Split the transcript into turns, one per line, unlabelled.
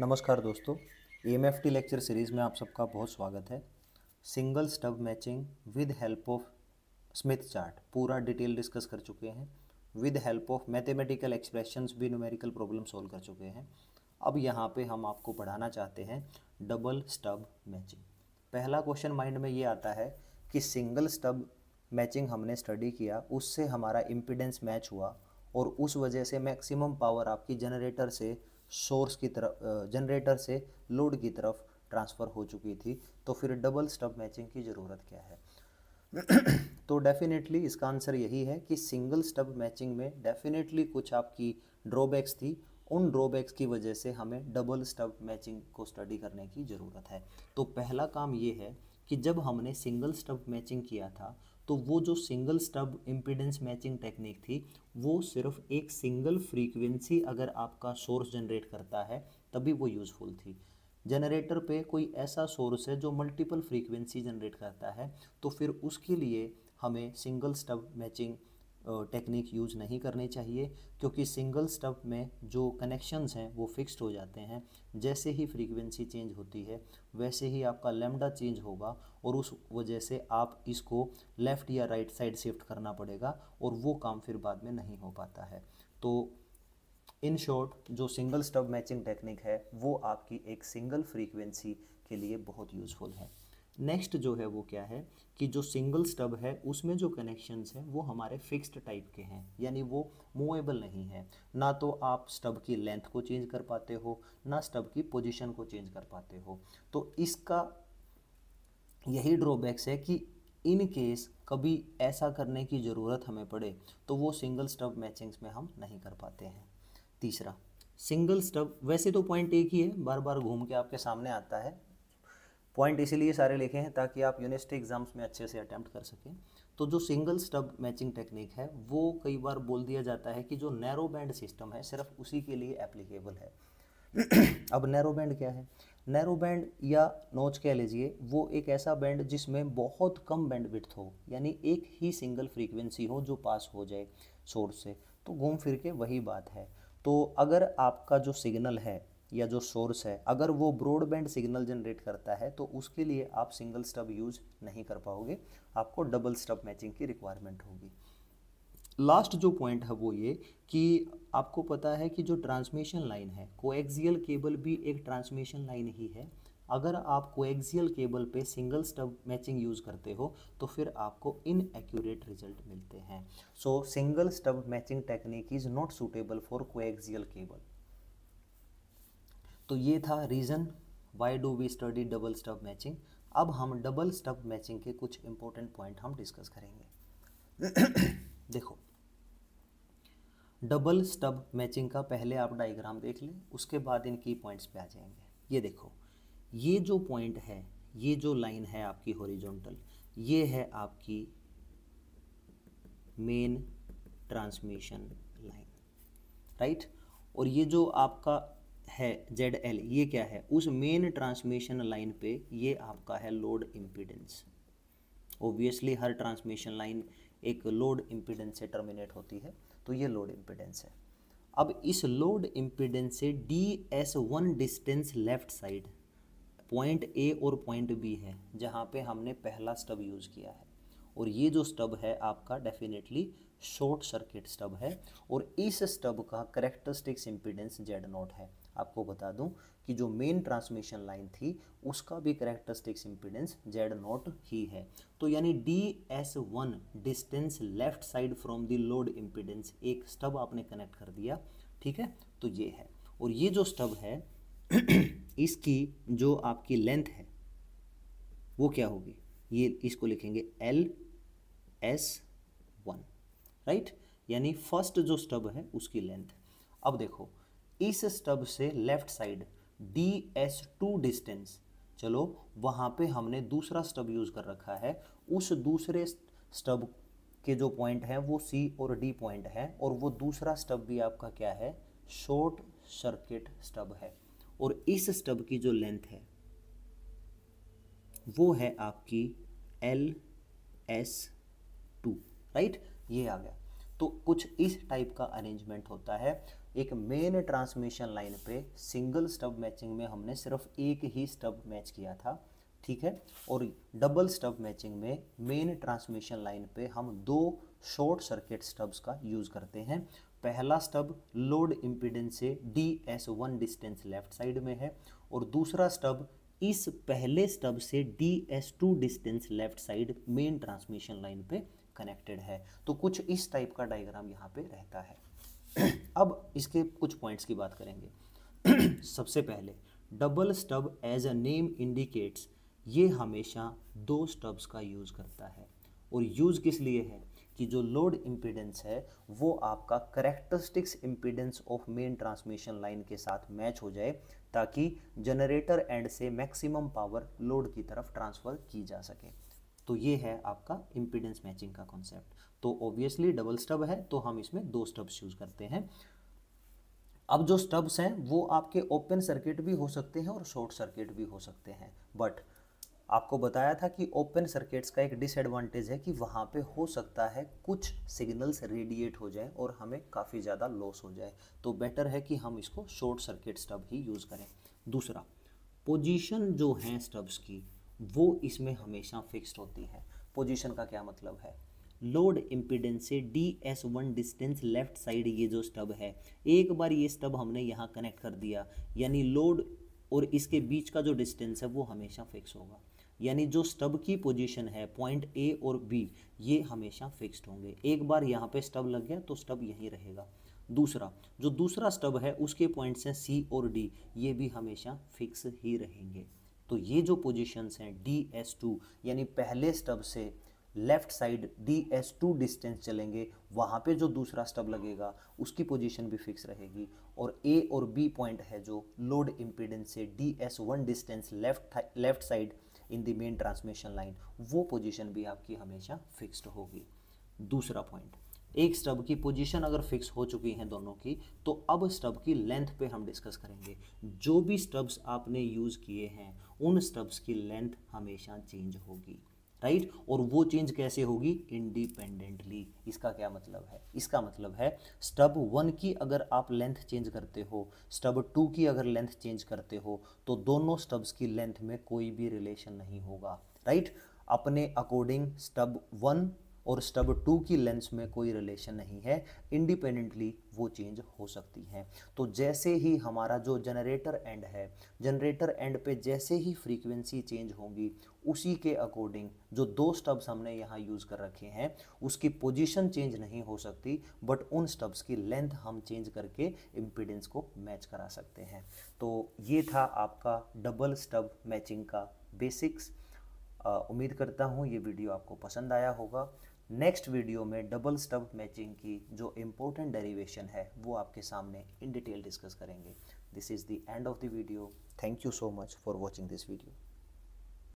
नमस्कार दोस्तों M F T lecture series में आप सबका बहुत स्वागत है single stub matching with help of Smith chart पूरा डिटेल डिस्कस कर चुके हैं with help of mathematical expressions भी न्यूमेरिकल प्रॉब्लम सॉल्व कर चुके हैं अब यहाँ पे हम आपको पढ़ाना चाहते हैं डबल स्टब मैचिंग पहला क्वेश्चन माइंड में ये आता है कि सिंगल स्टब मैचिंग हमने स्टडी किया उससे हमारा इम्पिडेंस मैच हुआ और उस वजह से मैक्सिमम पावर आपकी जनरेटर से सोर्स की तरफ जनरेटर से लोड की तरफ ट्रांसफ़र हो चुकी थी तो फिर डबल स्टब मैचिंग की ज़रूरत क्या है तो डेफिनेटली इसका आंसर यही है कि सिंगल स्टब मैचिंग में डेफिनेटली कुछ आपकी ड्रॉबैक्स थी उन ड्रॉबैक्स की वजह से हमें डबल स्टब मैचिंग को स्टडी करने की ज़रूरत है तो पहला काम ये है कि जब हमने सिंगल स्टब मैचिंग किया था तो वो जो single stub impedance matching technique थी वो सिर्फ एक सिंगल फ्रीक्वेंसी अगर आपका सोर्स जनरेट करता है तभी वो यूज़फुल थी जनरेटर पे कोई ऐसा सोर्स है जो मल्टीपल फ्रीक्वेंसी जनरेट करता है तो फिर उसके लिए हमें single stub matching technique use नहीं करनी चाहिए क्योंकि सिंगल स्टब में जो कनेक्शंस हैं वो फिक्स्ड हो जाते हैं जैसे ही फ्रीक्वेंसी चेंज होती है वैसे ही आपका लेमडा चेंज होगा और उस वजह से आप इसको लेफ़्ट या राइट साइड शिफ्ट करना पड़ेगा और वो काम फिर बाद में नहीं हो पाता है तो इन शॉर्ट जो सिंगल स्टब मैचिंग टेक्निक है वो आपकी एक सिंगल फ्रीक्वेंसी के लिए बहुत यूज़फुल है नेक्स्ट जो है वो क्या है कि जो सिंगल स्टब है उसमें जो कनेक्शंस हैं वो हमारे फिक्स्ड टाइप के हैं यानी वो मूवेबल नहीं है ना तो आप स्टब की लेंथ को चेंज कर पाते हो ना स्टब की पोजीशन को चेंज कर पाते हो तो इसका यही ड्रॉबैक्स है कि इन केस कभी ऐसा करने की ज़रूरत हमें पड़े तो वो सिंगल स्टब मैचिंग्स में हम नहीं कर पाते हैं तीसरा सिंगल स्टब वैसे तो पॉइंट एक ही है बार बार घूम के आपके सामने आता है पॉइंट इसीलिए सारे लिखे हैं ताकि आप यूनिवर्सिटी एग्जाम्स में अच्छे से अटैम्प्ट कर सकें तो जो सिंगल स्टब मैचिंग टेक्निक है वो कई बार बोल दिया जाता है कि जो नैरो बैंड सिस्टम है सिर्फ उसी के लिए एप्लीकेबल है अब नैरो बैंड क्या है नैरो बैंड या नोच कह लीजिए वो एक ऐसा बैंड जिसमें बहुत कम बैंड विथ हो यानी एक ही सिंगल फ्रीक्वेंसी हो जो पास हो जाए सोर्स से तो घूम फिर के वही बात है तो अगर आपका जो सिग्नल है या जो सोर्स है अगर वो ब्रॉडबैंड सिग्नल जनरेट करता है तो उसके लिए आप सिंगल स्टब यूज नहीं कर पाओगे आपको डबल स्टब मैचिंग की रिक्वायरमेंट होगी लास्ट जो पॉइंट है वो ये कि आपको पता है कि जो ट्रांसमिशन लाइन है कोएक्सियल केबल भी एक ट्रांसमिशन लाइन ही है अगर आप कोएक्सियल केबल पे सिंगल स्टब मैचिंग यूज़ करते हो तो फिर आपको इनएक्यूरेट रिजल्ट मिलते हैं so single stub matching technique is not suitable for coaxial cable तो ये था reason why do we study double stub matching अब हम डबल स्टप मैचिंग के कुछ इंपॉर्टेंट पॉइंट हम डिस्कस करेंगे देखो डबल स्टब मैचिंग का पहले आप डायग्राम देख लें उसके बाद इन की पॉइंट्स पे आ जाएंगे ये देखो ये जो पॉइंट है ये जो लाइन है आपकी हॉरिजॉन्टल ये है आपकी मेन ट्रांसमिशन लाइन राइट और ये जो आपका है जेड एल ये क्या है उस मेन ट्रांसमिशन लाइन पे ये आपका है लोड इम्पीडेंस ओबियसली हर ट्रांसमिशन लाइन एक लोड इम्पीडेंस से टर्मिनेट होती है तो ये लोड इम्पीडेंस है अब इस लोड इम्पीडेंस से D S one distance left side point A और पॉइंट बी है जहाँ पे हमने पहला स्टब यूज़ किया है और ये जो स्टब है आपका डेफिनेटली शॉर्ट सर्किट स्टब है और इस स्टब का करेक्टरिस्टिक्स इम्पीडेंस जेड नॉट है आपको बता दूं कि जो मेन ट्रांसमिशन लाइन थी उसका भी करेक्टरिस्टिक्स इंपीडेंस जेड नॉट ही है तो यानी D S one distance left side from the load impedance एक स्टब आपने कनेक्ट कर दिया ठीक है तो ये है और ये जो स्टब है इसकी जो आपकी लेंथ है वो क्या होगी ये इसको लिखेंगे एल एस वन राइट यानी फर्स्ट जो स्टब है उसकी लेंथ अब देखो इस स्टब से left side D S two distance चलो वहाँ पे हमने दूसरा स्टब यूज़ कर रखा है उस दूसरे स्टब के जो पॉइंट हैं वो सी और डी पॉइंट हैं और वो दूसरा स्टब भी आपका क्या है शॉर्ट सर्किट स्टब है और इस स्टब की जो लेंथ है वो है आपकी एल एस टू राइट ये आ गया तो कुछ इस टाइप का अरेंजमेंट होता है एक मेन ट्रांसमिशन लाइन पे सिंगल स्टब मैचिंग में हमने सिर्फ एक ही स्टब मैच किया था ठीक है और डबल स्टब मैचिंग में मेन ट्रांसमिशन लाइन पे हम दो शॉर्ट सर्किट स्टब्स का यूज़ करते हैं पहला स्टब लोड इम्पीडेंस से D S one distance left side में है और दूसरा स्टब इस पहले स्टब से D S two distance left side main transmission line पे कनेक्टेड है तो कुछ इस टाइप का डायग्राम यहाँ पे रहता है अब इसके कुछ पॉइंट्स की बात करेंगे सबसे पहले double stub as a name indicates ये हमेशा दो स्टब्स का यूज़ करता है और यूज़ किस लिए है कि जो लोड इम्पीडेंस है वो आपका characteristics impedance of main transmission line के साथ मैच हो जाए ताकि जनरेटर एंड से मैक्सिमम पावर लोड की तरफ ट्रांसफ़र की जा सके तो ये है आपका इम्पीडेंस मैचिंग का कॉन्सेप्ट तो ऑब्वियसली डबल स्टब है तो हम इसमें दो स्टब्स यूज़ करते हैं अब जो स्टब्स हैं वो आपके ओपन सर्किट भी हो सकते हैं और शॉर्ट सर्किट भी हो सकते हैं बट आपको बताया था कि ओपन सर्किट्स का एक डिसएडवांटेज है कि वहाँ पे हो सकता है कुछ सिग्नल्स रेडिएट हो जाए और हमें काफ़ी ज़्यादा लॉस हो जाए तो बेटर है कि हम इसको शॉर्ट सर्किट स्टब ही यूज़ करें दूसरा पोजीशन जो है स्टब्स की वो इसमें हमेशा फिक्स्ड होती है पोजीशन का क्या मतलब है लोड इम्पिडेंस से D S one distance left side ये जो स्टब है एक बार ये स्टब हमने यहाँ कनेक्ट कर दिया यानी लोड और इसके बीच का जो डिस्टेंस है वो हमेशा फिक्स होगा यानी जो स्टब की पोजीशन है पॉइंट ए और बी ये हमेशा फिक्स्ड होंगे एक बार यहाँ पे स्टब लग गया तो स्टब यहीं रहेगा दूसरा जो दूसरा स्टब है उसके पॉइंट हैं सी और डी ये भी हमेशा फिक्स ही रहेंगे तो ये जो पोजीशंस हैं डी एस टू यानी पहले स्टब से left side D S two distance चलेंगे वहाँ पे जो दूसरा स्टब लगेगा उसकी पोजीशन भी फिक्स रहेगी और ए और बी पॉइंट है जो लोड इम्पीडेंस से D S one distance left left side in the main transmission line वो पोजीशन भी आपकी हमेशा फिक्स्ड होगी दूसरा पॉइंट एक स्टब की पोजीशन अगर फिक्स हो चुकी हैं दोनों की तो अब स्टब की लेंथ पे हम डिस्कस करेंगे जो भी स्टब्स आपने यूज़ किए हैं उन स्टब्स की लेंथ हमेशा चेंज होगी राइट और वो चेंज कैसे होगी इंडिपेंडेंटली इसका क्या मतलब है इसका मतलब है स्टब वन की अगर आप लेंथ चेंज करते हो स्टब टू की अगर लेंथ चेंज करते हो तो दोनों स्टब्स की लेंथ में कोई भी रिलेशन नहीं होगा राइट अपने अकॉर्डिंग स्टब वन और स्टब टू की लेंस में कोई रिलेशन नहीं है इंडिपेंडेंटली वो चेंज हो सकती हैं तो जैसे ही हमारा जो जनरेटर एंड है जनरेटर एंड पे जैसे ही फ्रीक्वेंसी चेंज होगी उसी के अकॉर्डिंग जो दो स्टब्स हमने यहाँ यूज़ कर रखे हैं उसकी पोजीशन चेंज नहीं हो सकती बट उन स्टब्स की लेंथ हम चेंज करके इम्पिडेंस को मैच करा सकते हैं तो ये था आपका डबल स्टब मैचिंग का बेसिक्स उम्मीद करता हूँ ये वीडियो आपको पसंद आया होगा नेक्स्ट वीडियो में डबल स्टब मैचिंग की जो इम्पोर्टेंट डेरिवेशन है वो आपके सामने इन डिटेल डिस्कस करेंगे this is the end of the video thank you so much for watching this video